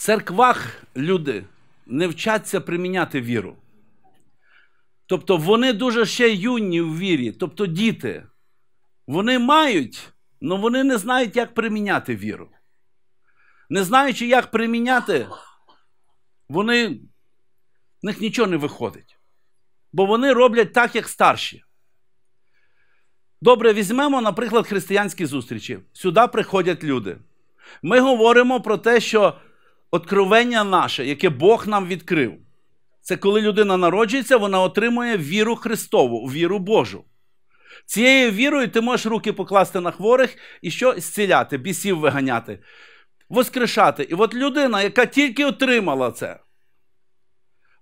церквах люди не вчаться приміняти віру. Тобто вони дуже ще юні в вірі, тобто діти. Вони мають, але вони не знають, як приміняти віру. Не знаючи, як приміняти, вони, в них нічого не виходить. Бо вони роблять так, як старші. Добре, візьмемо, наприклад, християнські зустрічі. Сюди приходять люди. Ми говоримо про те, що откровення наше, яке Бог нам відкрив, це коли людина народжується, вона отримує віру Христову, віру Божу. Цією вірою ти можеш руки покласти на хворих і що зціляти, бісів виганяти, воскрешати. І от людина, яка тільки отримала це,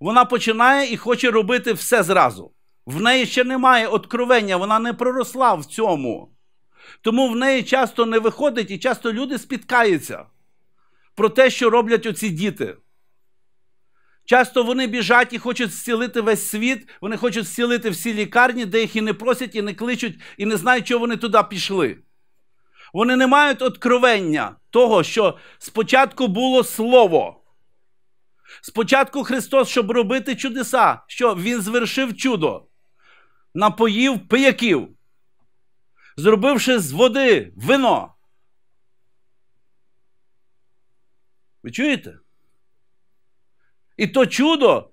вона починає і хоче робити все зразу. В неї ще немає откровення, вона не проросла в цьому. Тому в неї часто не виходить і часто люди спіткаються про те, що роблять оці діти. Часто вони біжать і хочуть зцілити весь світ, вони хочуть зцілити всі лікарні, де їх і не просять, і не кличуть, і не знають, чого вони туди пішли. Вони не мають откровення того, що спочатку було слово. Спочатку Христос, щоб робити чудеса, що Він звершив чудо, напоїв пияків, зробивши з води вино. Ви чуєте? І то чудо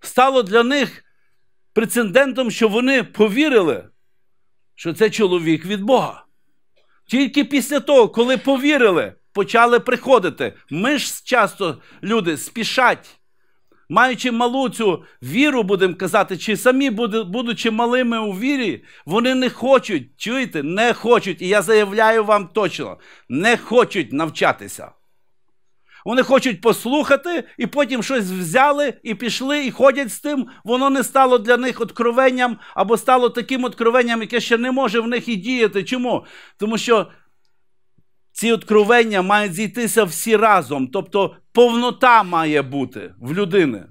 стало для них прецедентом, що вони повірили, що це чоловік від Бога. Тільки після того, коли повірили, почали приходити. Ми ж часто люди спішать, маючи малу цю віру, будемо казати, чи самі, будучи малими у вірі, вони не хочуть, чуєте, не хочуть, і я заявляю вам точно, не хочуть навчатися. Вони хочуть послухати, і потім щось взяли і пішли, і ходять з тим. Воно не стало для них откровенням або стало таким откровенням, яке ще не може в них і діяти. Чому? Тому що ці откровення мають зійтися всі разом. Тобто повнота має бути в людини.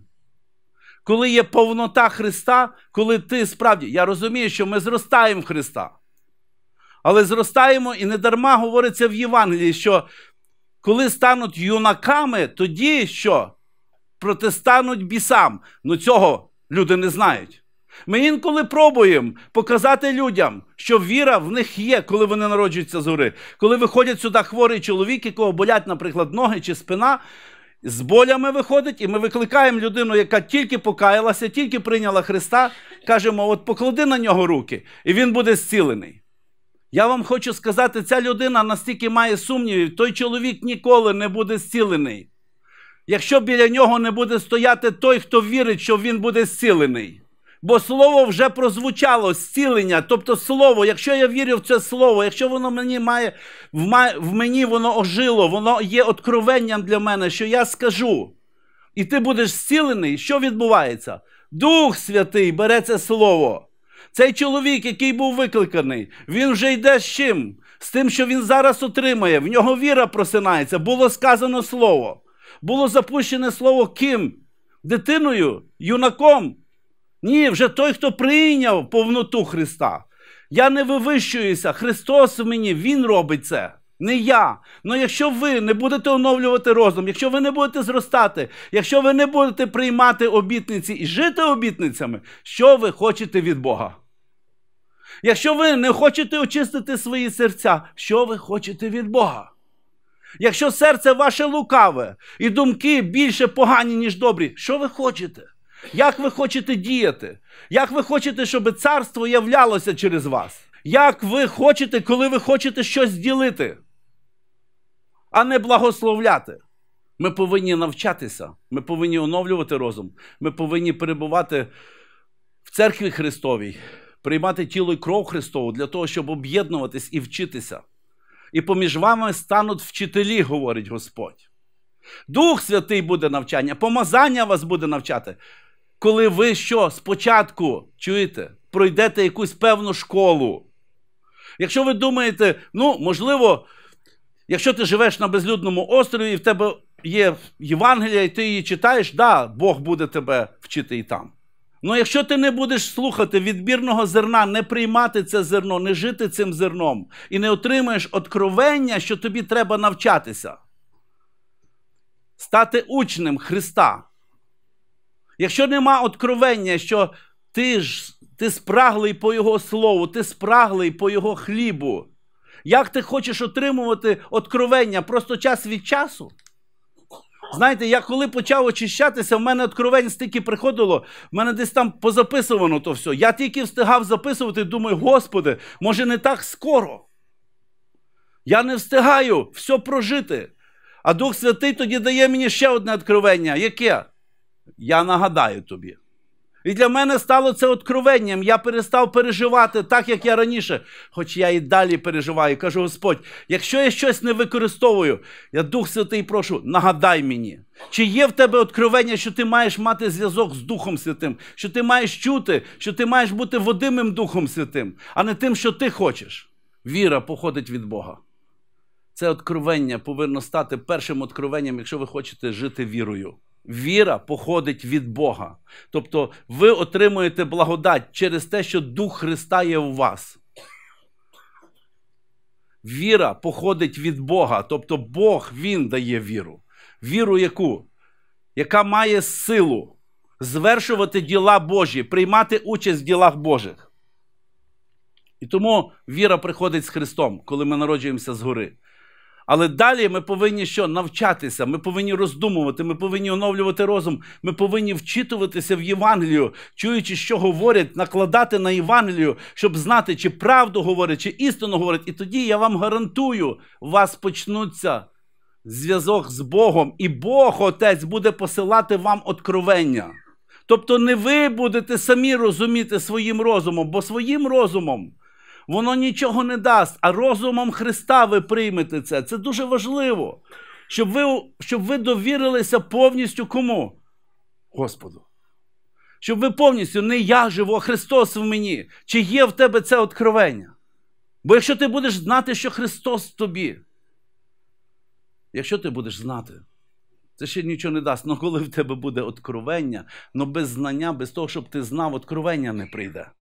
Коли є повнота Христа, коли ти справді, я розумію, що ми зростаємо в Христа. Але зростаємо і не дарма говориться в Євангелії, що коли стануть юнаками, тоді що? Протистануть бісам. Ну цього люди не знають. Ми інколи пробуємо показати людям, що віра в них є, коли вони народжуються з гори. Коли виходять сюди хворий чоловік, якого болять, наприклад, ноги чи спина. З болями виходить, і ми викликаємо людину, яка тільки покаялася, тільки прийняла Христа, кажемо: от поклади на нього руки, і він буде зцілений. Я вам хочу сказати, ця людина настільки має сумнівів, той чоловік ніколи не буде зцілений. Якщо біля нього не буде стояти той, хто вірить, що він буде зцілений. Бо слово вже прозвучало зцілення. Тобто слово, якщо я вірю в це слово, якщо воно мені має, в мені воно ожило, воно є откровенням для мене, що я скажу. І ти будеш зцілений, що відбувається? Дух Святий бере це слово. Цей чоловік, який був викликаний, він вже йде з чим? З тим, що він зараз отримає. В нього віра просинається. Було сказано слово. Було запущене слово ким? Дитиною, юнаком. Ні, вже той, хто прийняв повноту Христа. Я не вивищуюся. Христос в мені, Він робить це. Не я. але ну, якщо ви не будете оновлювати розум, якщо ви не будете зростати, якщо ви не будете приймати обітниці і жити обітницями, що ви хочете від Бога? Якщо ви не хочете очистити свої серця, що ви хочете від Бога? Якщо серце ваше лукаве і думки більше погані, ніж добрі, що ви хочете? Як ви хочете діяти? Як ви хочете, щоб царство являлося через вас? Як ви хочете, коли ви хочете щось ділити? а не благословляти. Ми повинні навчатися, ми повинні оновлювати розум, ми повинні перебувати в церкві Христовій, приймати тіло і кров Христову для того, щоб об'єднуватись і вчитися. І поміж вами стануть вчителі, говорить Господь. Дух Святий буде навчання, помазання вас буде навчати. Коли ви що спочатку чуєте, пройдете якусь певну школу. Якщо ви думаєте, ну, можливо. Якщо ти живеш на безлюдному острові, і в тебе є Євангелія, і ти її читаєш, да, Бог буде тебе вчити і там. Ну якщо ти не будеш слухати відбірного зерна, не приймати це зерно, не жити цим зерном і не отримаєш откровення, що тобі треба навчатися, стати учнем Христа. Якщо нема откровення, що ти ж ти спраглий по Його слову, ти спраглий по Його хлібу, як ти хочеш отримувати откровення просто час від часу? Знаєте, я коли почав очищатися, в мене откровень стільки приходило, в мене десь там позаписувано то все. Я тільки встигав записувати, думаю, Господи, може не так скоро. Я не встигаю все прожити. А Дух Святий тоді дає мені ще одне откровення. Яке? Я нагадаю тобі. І для мене стало це откровенням. Я перестав переживати так, як я раніше, хоч я і далі переживаю. Кажу Господь, якщо я щось не використовую, я Дух Святий прошу, нагадай мені, чи є в тебе откровення, що ти маєш мати зв'язок з Духом Святим, що ти маєш чути, що ти маєш бути водимим Духом Святим, а не тим, що ти хочеш. Віра походить від Бога. Це откровення повинно стати першим откровенням, якщо ви хочете жити вірою. Віра походить від Бога. Тобто ви отримуєте благодать через те, що Дух Христа є у вас. Віра походить від Бога. Тобто Бог Він дає віру. Віру, яку? яка має силу звершувати діла Божі, приймати участь в ділах Божих. І тому віра приходить з Христом, коли ми народжуємося згори. Але далі ми повинні що навчатися, ми повинні роздумувати, ми повинні оновлювати розум, ми повинні вчитуватися в Євангелію, чуючи, що говорять, накладати на Євангелію, щоб знати, чи правду говорять, чи істину говорять. І тоді я вам гарантую, у вас почнуться зв'язок з Богом, і Бог, Отець, буде посилати вам откровення. Тобто, не ви будете самі розуміти своїм розумом, бо своїм розумом воно нічого не дасть, а розумом Христа ви приймете це. Це дуже важливо, щоб ви, щоб ви довірилися повністю кому? Господу. Щоб ви повністю не я живу, а Христос в мені. Чи є в тебе це откровення? Бо якщо ти будеш знати, що Христос в тобі, якщо ти будеш знати, це ще нічого не дасть. Ну коли в тебе буде откровення, ну без знання, без того, щоб ти знав, откровення не прийде.